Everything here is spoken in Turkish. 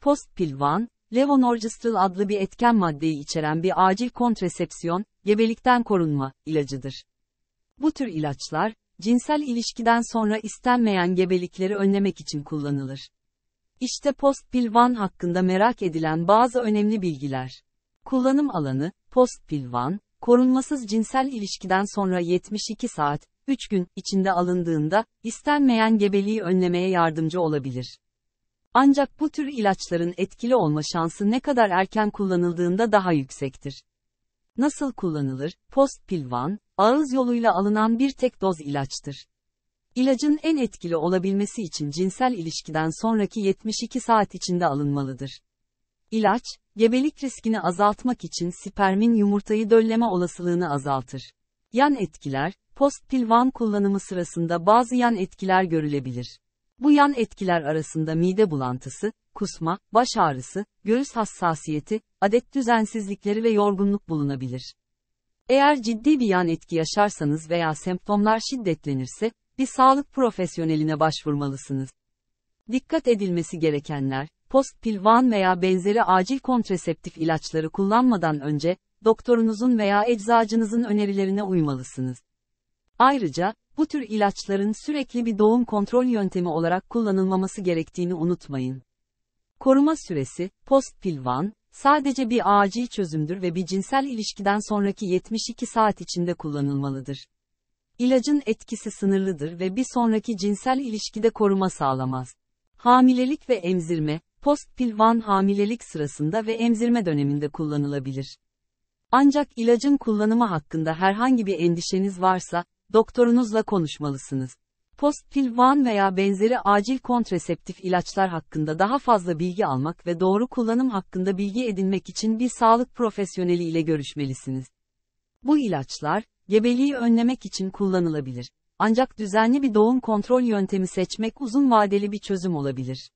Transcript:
Postpilvan, levonorgestrel adlı bir etken maddeyi içeren bir acil kontrasepsiyon, gebelikten korunma ilacıdır. Bu tür ilaçlar, cinsel ilişkiden sonra istenmeyen gebelikleri önlemek için kullanılır. İşte postpilvan hakkında merak edilen bazı önemli bilgiler. Kullanım alanı, postpilvan, korunmasız cinsel ilişkiden sonra 72 saat, 3 gün içinde alındığında, istenmeyen gebeliği önlemeye yardımcı olabilir. Ancak bu tür ilaçların etkili olma şansı ne kadar erken kullanıldığında daha yüksektir. Nasıl kullanılır? Post-pill van, ağız yoluyla alınan bir tek doz ilaçtır. İlacın en etkili olabilmesi için cinsel ilişkiden sonraki 72 saat içinde alınmalıdır. İlaç, gebelik riskini azaltmak için spermin yumurtayı dölleme olasılığını azaltır. Yan etkiler, Post-pill van kullanımı sırasında bazı yan etkiler görülebilir. Bu yan etkiler arasında mide bulantısı, kusma, baş ağrısı, göğüs hassasiyeti, adet düzensizlikleri ve yorgunluk bulunabilir. Eğer ciddi bir yan etki yaşarsanız veya semptomlar şiddetlenirse, bir sağlık profesyoneline başvurmalısınız. Dikkat edilmesi gerekenler, Post postpilvan veya benzeri acil kontraseptif ilaçları kullanmadan önce, doktorunuzun veya eczacınızın önerilerine uymalısınız. Ayrıca, bu tür ilaçların sürekli bir doğum kontrol yöntemi olarak kullanılmaması gerektiğini unutmayın. Koruma süresi, post postpilvan, sadece bir acil çözümdür ve bir cinsel ilişkiden sonraki 72 saat içinde kullanılmalıdır. İlacın etkisi sınırlıdır ve bir sonraki cinsel ilişkide koruma sağlamaz. Hamilelik ve emzirme, post postpilvan hamilelik sırasında ve emzirme döneminde kullanılabilir. Ancak ilacın kullanımı hakkında herhangi bir endişeniz varsa, doktorunuzla konuşmalısınız. Postpilvan veya benzeri acil kontraseptif ilaçlar hakkında daha fazla bilgi almak ve doğru kullanım hakkında bilgi edinmek için bir sağlık profesyoneli ile görüşmelisiniz. Bu ilaçlar, gebeliği önlemek için kullanılabilir. Ancak düzenli bir doğum kontrol yöntemi seçmek uzun vadeli bir çözüm olabilir.